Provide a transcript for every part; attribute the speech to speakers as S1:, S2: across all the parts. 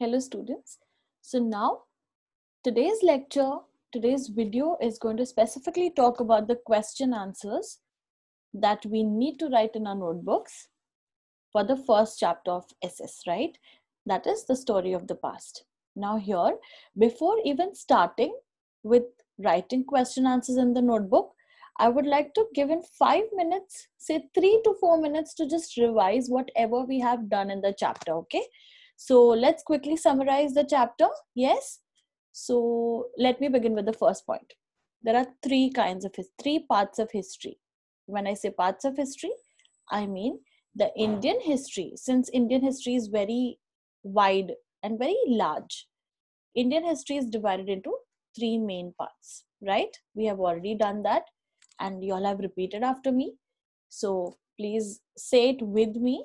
S1: Hello students. So now today's lecture, today's video is going to specifically talk about the question answers that we need to write in our notebooks for the first chapter of SS, right? That is the story of the past. Now here, before even starting with writing question answers in the notebook, I would like to give in five minutes, say three to four minutes to just revise whatever we have done in the chapter, okay? So let's quickly summarize the chapter. Yes. So let me begin with the first point. There are three kinds of three parts of history. When I say parts of history, I mean the Indian history. Since Indian history is very wide and very large, Indian history is divided into three main parts, right? We have already done that and you all have repeated after me. So please say it with me.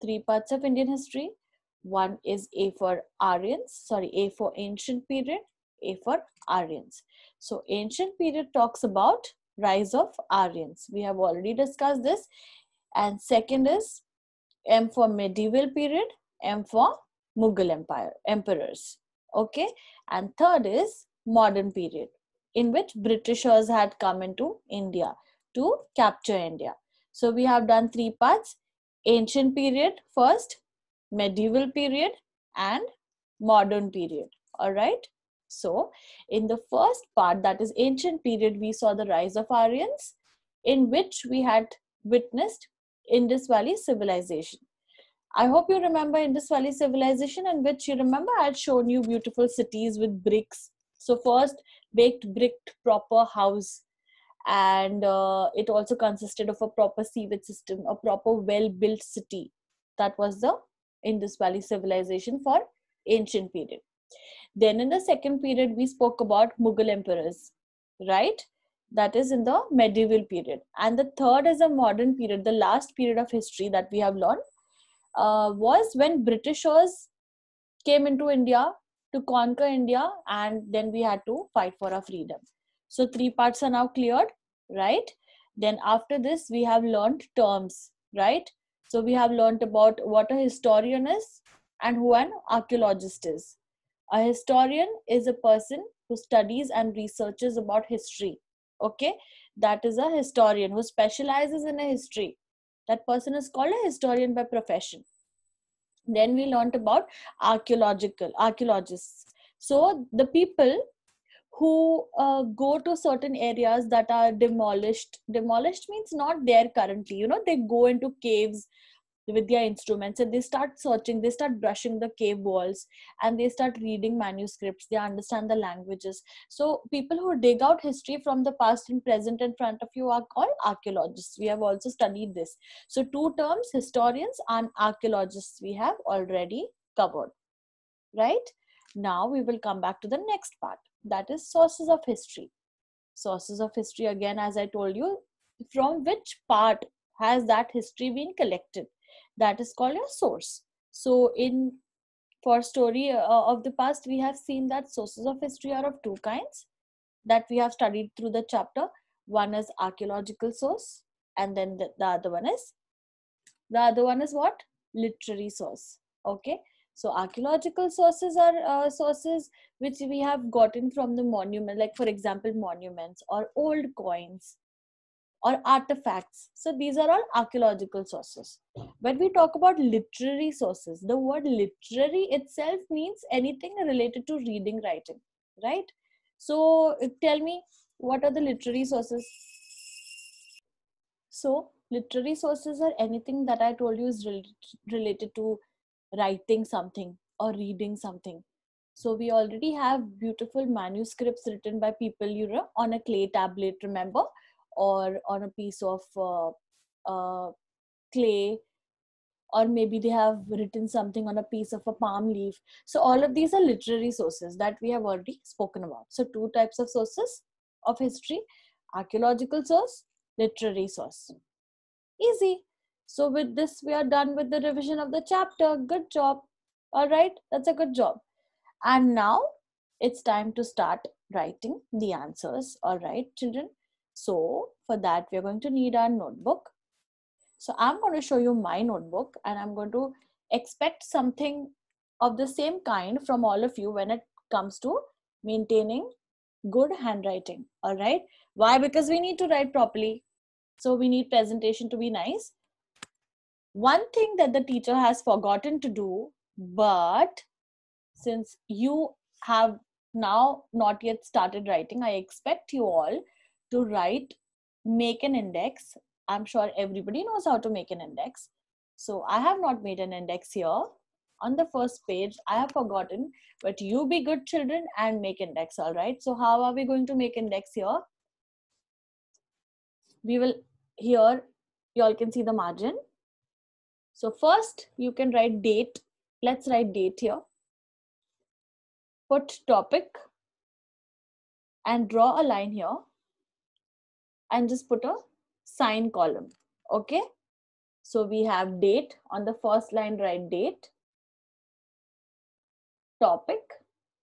S1: Three parts of Indian history one is A for Aryans, sorry, A for ancient period, A for Aryans. So ancient period talks about rise of Aryans. We have already discussed this. And second is M for medieval period, M for Mughal Empire, emperors. Okay. And third is modern period in which Britishers had come into India to capture India. So we have done three parts. Ancient period first, medieval period and modern period all right so in the first part that is ancient period we saw the rise of aryans in which we had witnessed indus valley civilization i hope you remember indus valley civilization in which you remember i had shown you beautiful cities with bricks so first baked bricked proper house and uh, it also consisted of a proper sewage system a proper well built city that was the Indus Valley civilization for ancient period. Then in the second period, we spoke about Mughal emperors, right? That is in the medieval period. And the third is a modern period, the last period of history that we have learned uh, was when Britishers came into India to conquer India and then we had to fight for our freedom. So three parts are now cleared, right? Then after this, we have learned terms, right? So we have learned about what a historian is and who an archaeologist is. A historian is a person who studies and researches about history. Okay, that is a historian who specializes in a history. That person is called a historian by profession. Then we learned about archaeological archaeologists. So the people who uh, go to certain areas that are demolished demolished means not there currently you know they go into caves with their instruments and they start searching they start brushing the cave walls and they start reading manuscripts they understand the languages so people who dig out history from the past and present in front of you are called archaeologists we have also studied this so two terms historians and archaeologists we have already covered right now we will come back to the next part that is sources of history. Sources of history, again, as I told you, from which part has that history been collected? That is called a source. So, in for story uh, of the past, we have seen that sources of history are of two kinds that we have studied through the chapter. One is archaeological source, and then the, the other one is the other one is what literary source okay so archaeological sources are uh, sources which we have gotten from the monument like for example monuments or old coins or artifacts so these are all archaeological sources when we talk about literary sources the word literary itself means anything related to reading writing right so uh, tell me what are the literary sources so literary sources are anything that i told you is related to writing something or reading something. So we already have beautiful manuscripts written by people you know, on a clay tablet, remember, or on a piece of uh, uh, clay, or maybe they have written something on a piece of a palm leaf. So all of these are literary sources that we have already spoken about. So two types of sources of history: archaeological source, literary source. Easy. So with this, we are done with the revision of the chapter. Good job. All right, that's a good job. And now it's time to start writing the answers. All right, children. So for that, we're going to need our notebook. So I'm going to show you my notebook and I'm going to expect something of the same kind from all of you when it comes to maintaining good handwriting. All right. Why? Because we need to write properly. So we need presentation to be nice one thing that the teacher has forgotten to do but since you have now not yet started writing i expect you all to write make an index i'm sure everybody knows how to make an index so i have not made an index here on the first page i have forgotten but you be good children and make index all right so how are we going to make index here we will here
S2: you all can see the margin so first you can write date. Let's write date here. Put topic and draw a line here and just put a sign column.
S1: Okay. So we have date on the first line, write date, topic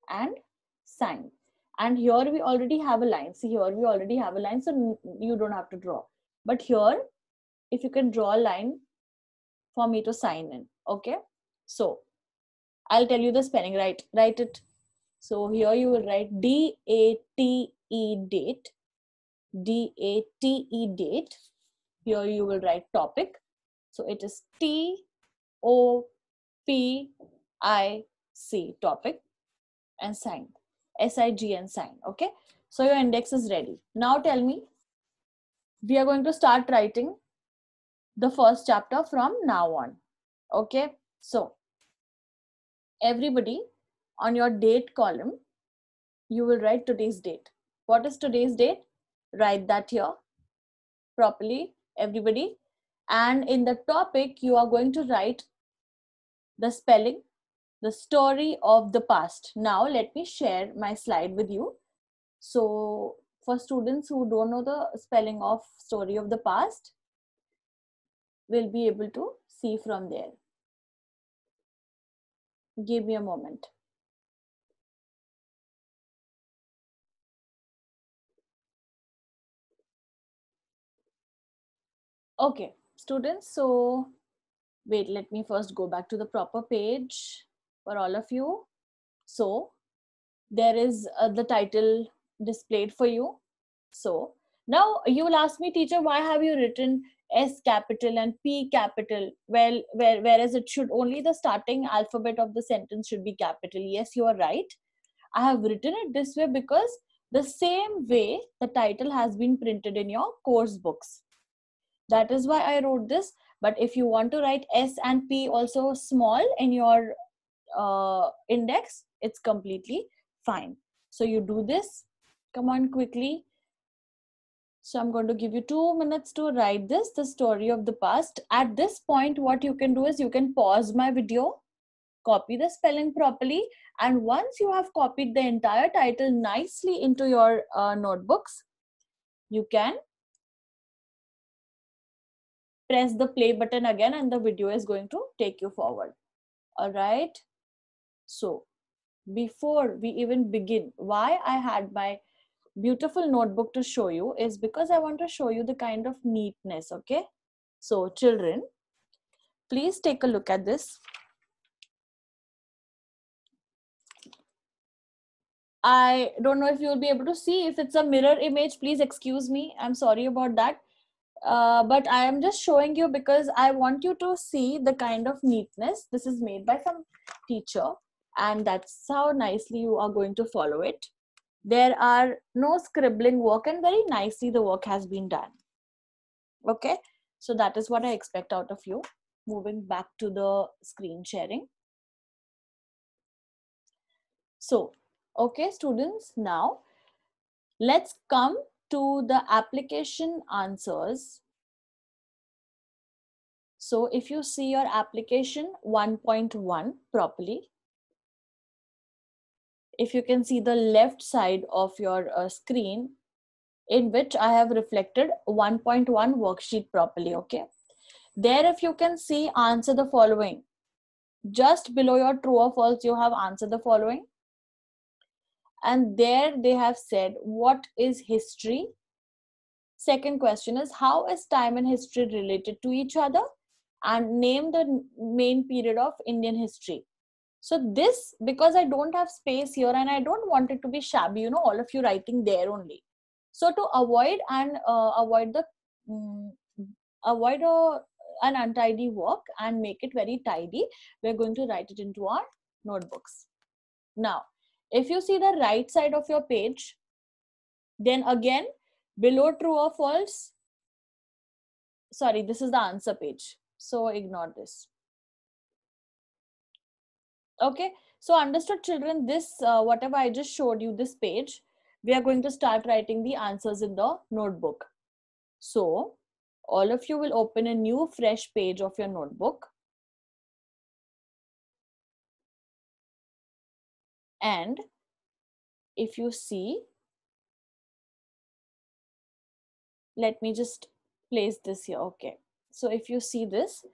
S1: and sign. And here we already have a line. See here we already have a line. So you don't have to draw. But here, if you can draw a line for me to sign in okay so i'll tell you the spelling right write it so here you will write d a t e date d a t e date here you will write topic so it is t o p i c topic and sign s i g and sign okay so your index is ready now tell me we are going to start writing the first chapter from now on. Okay, so everybody on your date column, you will write today's date. What is today's date? Write that here properly, everybody. And in the topic, you are going to write the spelling, the story of the past. Now, let me share my slide with you. So, for students who don't know the spelling of story of the past,
S2: will be able to see from there. Give me a moment. Okay, students, so wait, let me first go back to the proper page
S1: for all of you. So there is uh, the title displayed for you. So now you will ask me, teacher, why have you written S capital and P capital, well, where, whereas it should only the starting alphabet of the sentence should be capital. Yes, you are right. I have written it this way because the same way the title has been printed in your course books. That is why I wrote this. But if you want to write S and P also small in your uh, index, it's completely fine. So you do this. Come on quickly. So I'm going to give you two minutes to write this, the story of the past. At this point, what you can do is you can pause my video, copy the spelling properly. And once you have copied the entire title nicely into
S2: your uh, notebooks, you can press the play button again and the video is going to take you forward. All right.
S1: So before we even begin, why I had my beautiful notebook to show you is because I want to show you the kind of neatness, okay?
S2: So children, please take a look at this. I don't know if you'll be able
S1: to see. If it's a mirror image, please excuse me. I'm sorry about that. Uh, but I am just showing you because I want you to see the kind of neatness. This is made by some teacher and that's how nicely you are going to follow it there are no scribbling work and very nicely the work has been done okay so that is what i expect out of you moving back to the screen sharing so okay students now let's come to the application answers so if you see your application 1.1 properly if you can see the left side of your uh, screen in which I have reflected 1.1 worksheet properly, okay? There, if you can see, answer the following. Just below your true or false, you have answered the following. And there they have said, what is history? Second question is, how is time and history related to each other? And name the main period of Indian history. So this, because I don't have space here and I don't want it to be shabby, you know, all of you writing there only. So to avoid and uh, avoid the um, avoid a, uh, an untidy work and make it very tidy, we're going to write it into our notebooks. Now, if you see the right side of your page,
S2: then again, below true or false, sorry, this is the answer page. So ignore this.
S1: Okay, so understood children, this uh, whatever I just showed you this page, we are going to start writing the answers in the notebook. So all of you will
S2: open a new fresh page of your notebook. And if you see, let me just place this here. Okay.
S1: So if you see this,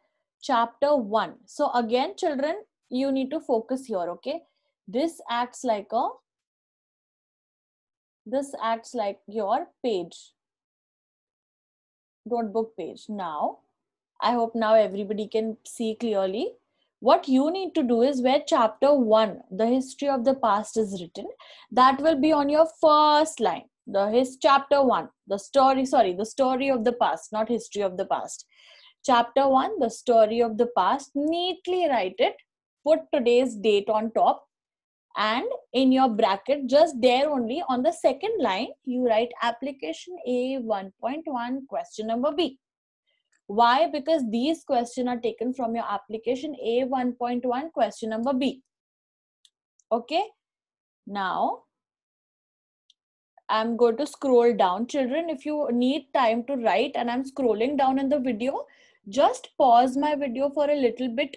S1: chapter 1. So again, children, you need to
S2: focus here okay this acts like a this acts like your page notebook page
S1: now i hope now everybody can see clearly what you need to do is where chapter 1 the history of the past is written that will be on your first line the his chapter 1 the story sorry the story of the past not history of the past chapter 1 the story of the past neatly write it put today's date on top and in your bracket just there only on the second line you write application a 1.1 question number b why because these question are taken from your application a 1.1 question number b okay now i'm going to scroll down children if you need time to write and i'm scrolling down in the video just pause my video for a little bit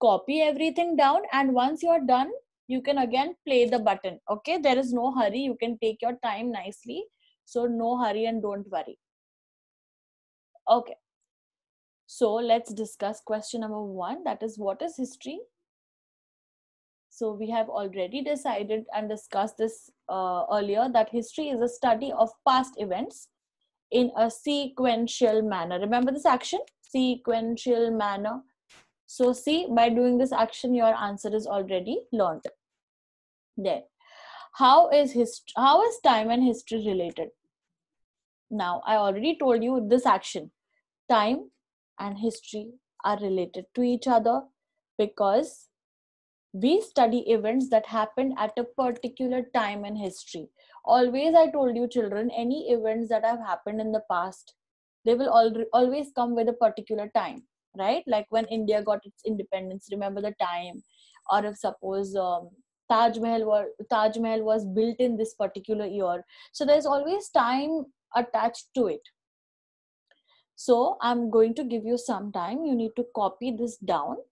S1: copy everything down and once you're done you can again play the button okay there is no hurry you can take your time nicely so no hurry and don't worry okay so let's discuss question number one that is what is history so we have already decided and discussed this uh, earlier that history is a study of past events in a sequential manner remember this action sequential manner so see, by doing this action, your answer is already learned. Then, how is hist- how is time and history related? Now, I already told you this action. Time and history are related to each other because we study events that happened at a particular time in history. Always, I told you, children, any events that have happened in the past, they will always come with a particular time right like when india got its independence remember the time or if suppose um, taj mahal was taj mahal was built in this particular year so there's always time attached to it so i'm going to give you some time you need to copy this down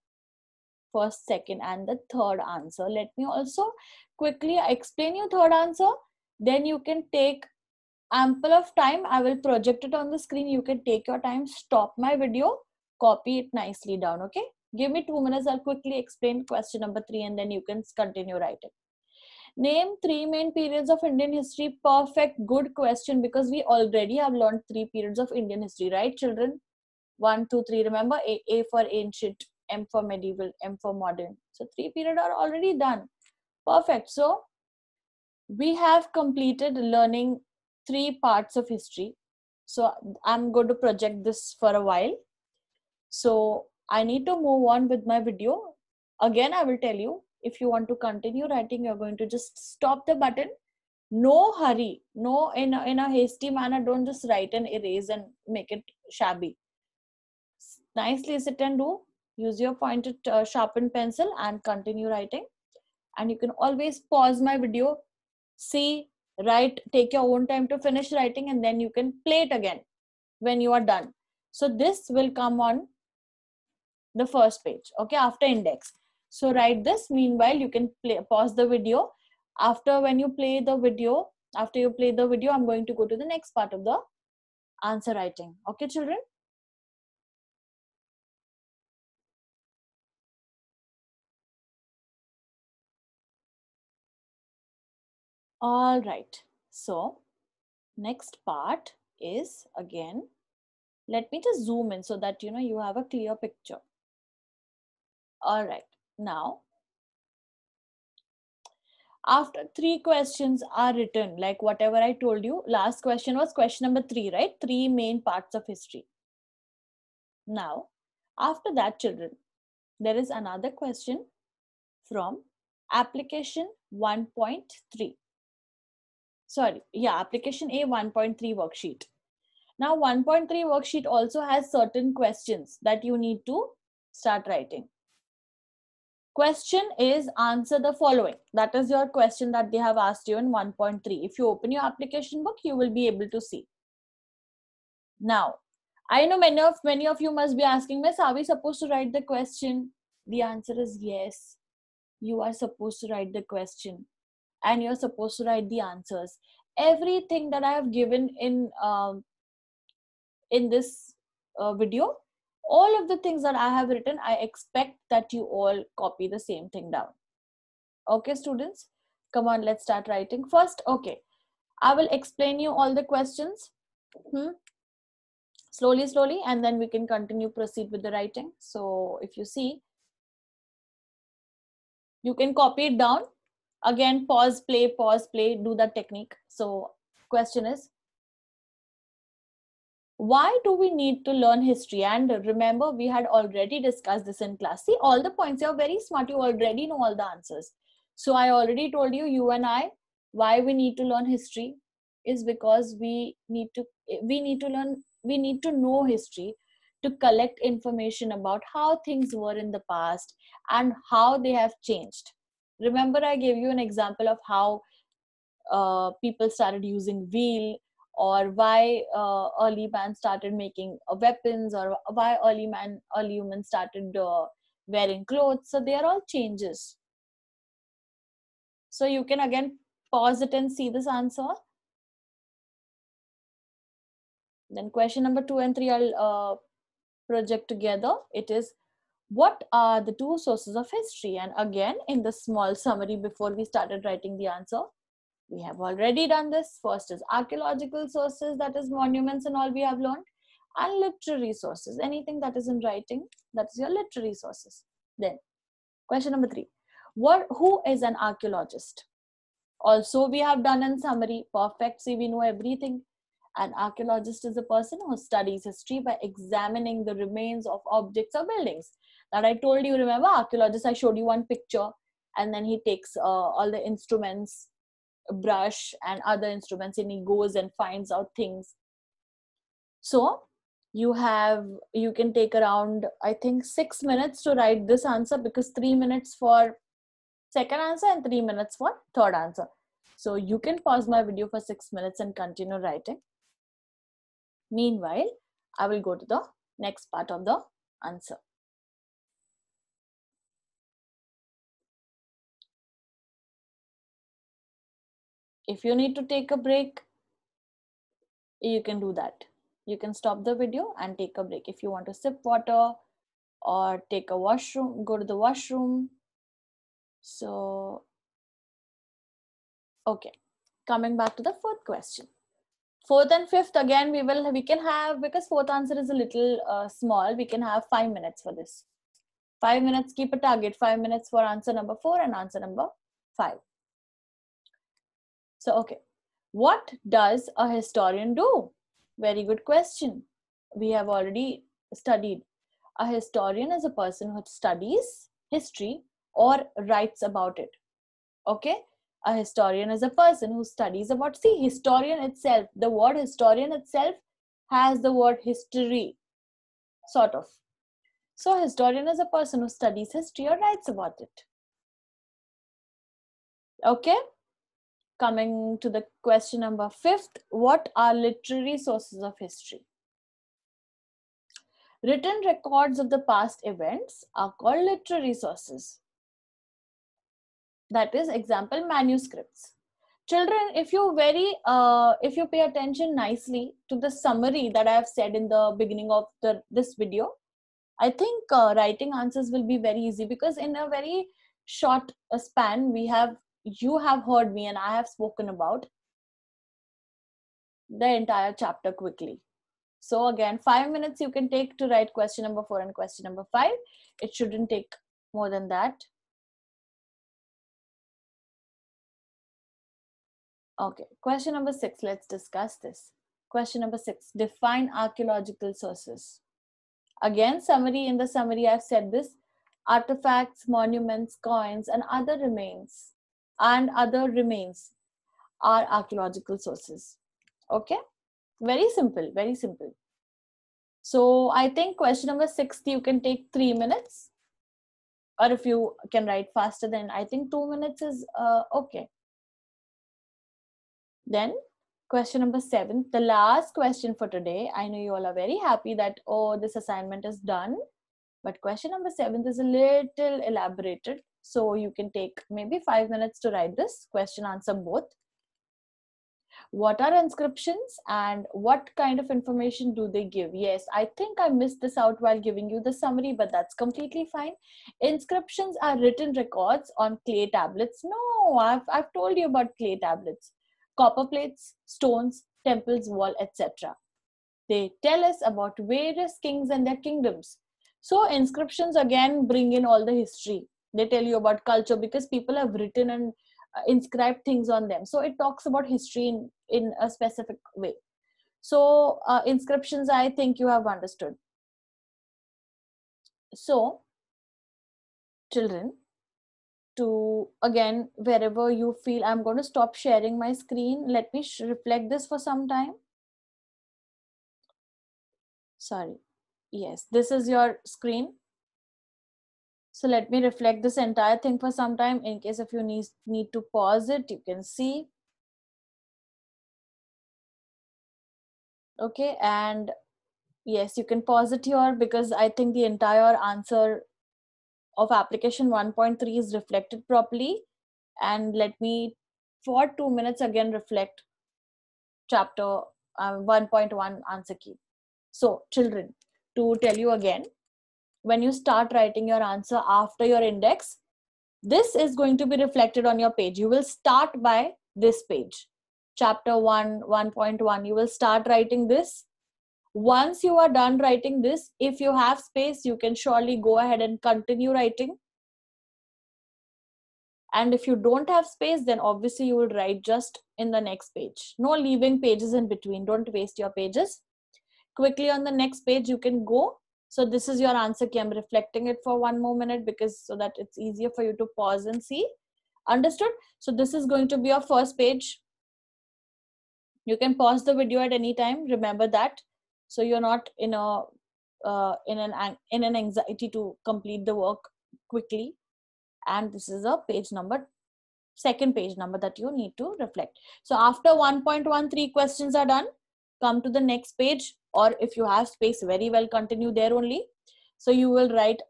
S1: first second and the third answer let me also quickly explain you third answer then you can take ample of time i will project it on the screen you can take your time stop my video copy it nicely down okay give me two minutes i'll quickly explain question number three and then you can continue writing name three main periods of indian history perfect good question because we already have learned three periods of indian history right children one two three remember a, a for ancient m for medieval m for modern so three period are already done perfect so we have completed learning three parts of history so i'm going to project this for a while so I need to move on with my video. Again, I will tell you if you want to continue writing, you're going to just stop the button. No hurry, no in a, in a hasty manner. Don't just write and erase and make it shabby. Nicely sit and do. Use your pointed uh, sharpened pencil and continue writing. And you can always pause my video, see, write, take your own time to finish writing, and then you can play it again when you are done. So this will come on the first page okay after index so write this meanwhile you can play, pause the video after when you play the video after you
S2: play the video i'm going to go to the next part of the answer writing okay children all right so next part is again let me just zoom
S1: in so that you know you have a clear picture all right, now after three questions are written, like whatever I told you, last question was question number three, right? Three main parts of history. Now, after that, children, there is another question from application 1.3. Sorry, yeah, application A 1.3 worksheet. Now, 1.3 worksheet also has certain questions that you need to start writing question is answer the following that is your question that they have asked you in 1.3 if you open your application book you will be able to see now i know many of many of you must be asking miss are we supposed to write the question the answer is yes you are supposed to write the question and you're supposed to write the answers everything that i have given in um, in this uh, video all of the things that I have written, I expect that you all copy the same thing down. Okay, students, come on, let's start writing. First, okay, I will explain you all the questions. Hmm? Slowly, slowly, and then we can continue, proceed with the writing. So if you see, you can copy it down. Again, pause, play, pause, play, do that technique. So question is, why do we need to learn history and remember we had already discussed this in class see all the points you're very smart you already know all the answers so i already told you you and i why we need to learn history is because we need to we need to learn we need to know history to collect information about how things were in the past and how they have changed remember i gave you an example of how uh, people started using wheel or why uh, early man started making uh, weapons or why early man early human started uh, wearing clothes so they are all changes
S2: so you can again pause it and see this answer then question number 2 and 3 i'll uh,
S1: project together it is what are the two sources of history and again in the small summary before we started writing the answer we have already done this. First is archaeological sources, that is monuments and all we have learned. And literary sources, anything that is in writing, that's your literary sources. Then, question number three, what, who is an archaeologist? Also, we have done in summary, perfect, see we know everything. An archaeologist is a person who studies history by examining the remains of objects or buildings. That I told you, remember, archaeologist, I showed you one picture and then he takes uh, all the instruments brush and other instruments and he goes and finds out things so you have you can take around i think 6 minutes to write this answer because 3 minutes for second answer and 3 minutes for third answer so you can pause my video for 6
S2: minutes and continue writing meanwhile i will go to the next part of the answer If you need to take a break, you can do that. You can stop the video and take a break. If you
S1: want to sip water or take a washroom, go to the washroom. So, okay, coming back to the fourth question fourth and fifth again we will we can have because fourth answer is a little uh, small we can have five minutes for this five minutes keep a target five minutes for answer number four and answer number five so, okay, what does a historian do? Very good question. We have already studied. A historian is a person who studies history or writes about it. Okay, a historian is a person who studies about see historian itself the word historian itself has the word history sort of so historian is a person who studies history or writes about it
S2: okay coming to the question number fifth what are literary sources of history
S1: written records of the past events are called literary sources that is example manuscripts children if you very uh, if you pay attention nicely to the summary that i have said in the beginning of the, this video i think uh, writing answers will be very easy because in a very short uh, span we have you have heard me and I have spoken about the entire chapter quickly. So again, five minutes you can take to
S2: write question number four and question number five. It shouldn't take more than that. Okay, question number six, let's discuss this. Question number six, define archaeological sources.
S1: Again, summary, in the summary I've said this, artifacts, monuments, coins, and other remains and other remains are archaeological sources. Okay, very simple, very simple. So I think question number 60, you can take three minutes or if you can write faster then I think two minutes is uh, okay. Then question number seven, the last question for today. I know you all are very happy that, oh, this assignment is done. But question number seven is a little elaborated. So you can take maybe five minutes to write this question answer both. What are inscriptions and what kind of information do they give? Yes, I think I missed this out while giving you the summary, but that's completely fine. Inscriptions are written records on clay tablets. No, I've, I've told you about clay tablets, copper plates, stones, temples, wall, etc. They tell us about various kings and their kingdoms. So inscriptions again bring in all the history they tell you about culture because people have written and uh, inscribed things on them so it talks about history in in
S2: a specific way so uh, inscriptions i think you have understood so children
S1: to again wherever you feel i'm going to stop sharing my screen let me reflect
S2: this for some time sorry yes this is your screen so let me reflect this entire thing for some time. In case if you need, need to pause it, you can see. Okay, and yes, you can pause it here
S1: because I think the entire answer of application 1.3 is reflected properly. And let me, for two minutes again, reflect chapter uh, 1.1 um, answer key. So children, to tell you again, when you start writing your answer after your index, this is going to be reflected on your page. You will start by this page, chapter 1, 1.1. You will start writing this. Once you are done writing this, if you have space, you can surely go ahead and continue writing. And if you don't have space, then obviously you will write just in the next page. No leaving pages in between. Don't waste your pages. Quickly on the next page, you can go so this is your answer key i'm reflecting it for one more minute because so that it's easier for you to pause and see understood so this is going to be your first page you can pause the video at any time remember that so you're not in a uh, in an in an anxiety to complete the work quickly and this is a page number second page number that you need to reflect so after 1.13 questions are done come to the next page or if you have space very well continue there only so you will write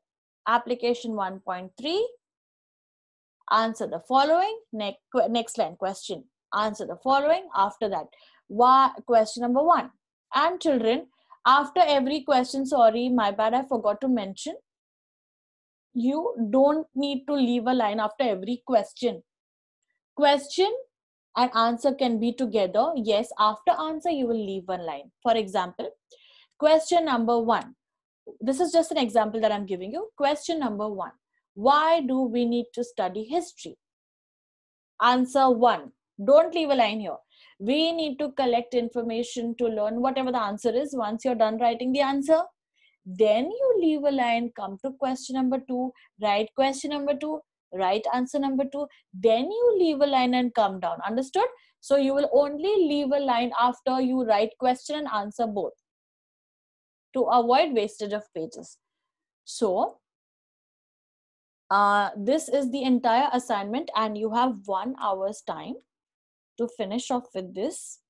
S1: application 1.3 answer the following next next line question answer the following after that why question number 1 and children after every question sorry my bad i forgot to mention you don't need to leave a line after every question question and answer can be together. Yes, after answer, you will leave one line. For example, question number one. This is just an example that I'm giving you. Question number one. Why do we need to study history? Answer one. Don't leave a line here. We need to collect information to learn whatever the answer is. Once you're done writing the answer, then you leave a line, come to question number two, write question number two, right answer number two then you leave a line and come down understood so you will only leave a line after you write question and answer both to avoid wastage of pages so uh, this is the entire assignment and you have one hour's time to finish off with this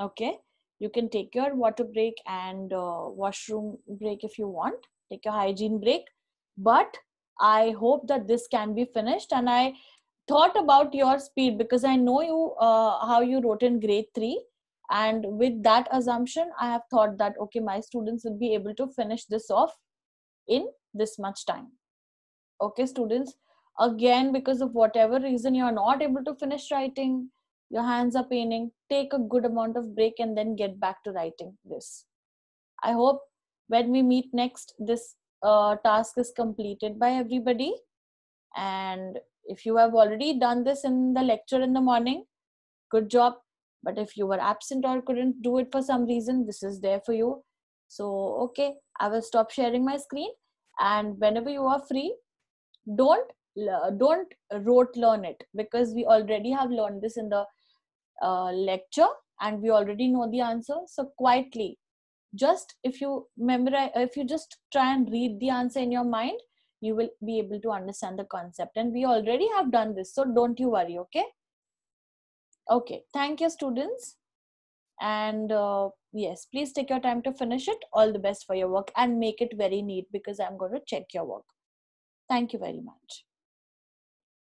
S1: okay you can take your water break and uh, washroom break if you want take your hygiene break but i hope that this can be finished and i thought about your speed because i know you uh, how you wrote in grade 3 and with that assumption i have thought that okay my students will be able to finish this off in this much time okay students again because of whatever reason you are not able to finish writing your hands are paining take a good amount of break and then get back to writing this i hope when we meet next this uh, task is completed by everybody and if you have already done this in the lecture in the morning good job but if you were absent or couldn't do it for some reason this is there for you so okay i will stop sharing my screen and whenever you are free don't don't rote learn it because we already have learned this in the uh, lecture and we already know the answer so quietly just if you memorize if you just try and read the answer in your mind you will be able to understand the concept and we already have done this so don't you worry okay okay thank you students and uh, yes please take your time to finish it all the best for your work and make it
S2: very neat because i'm going to check your work thank you very much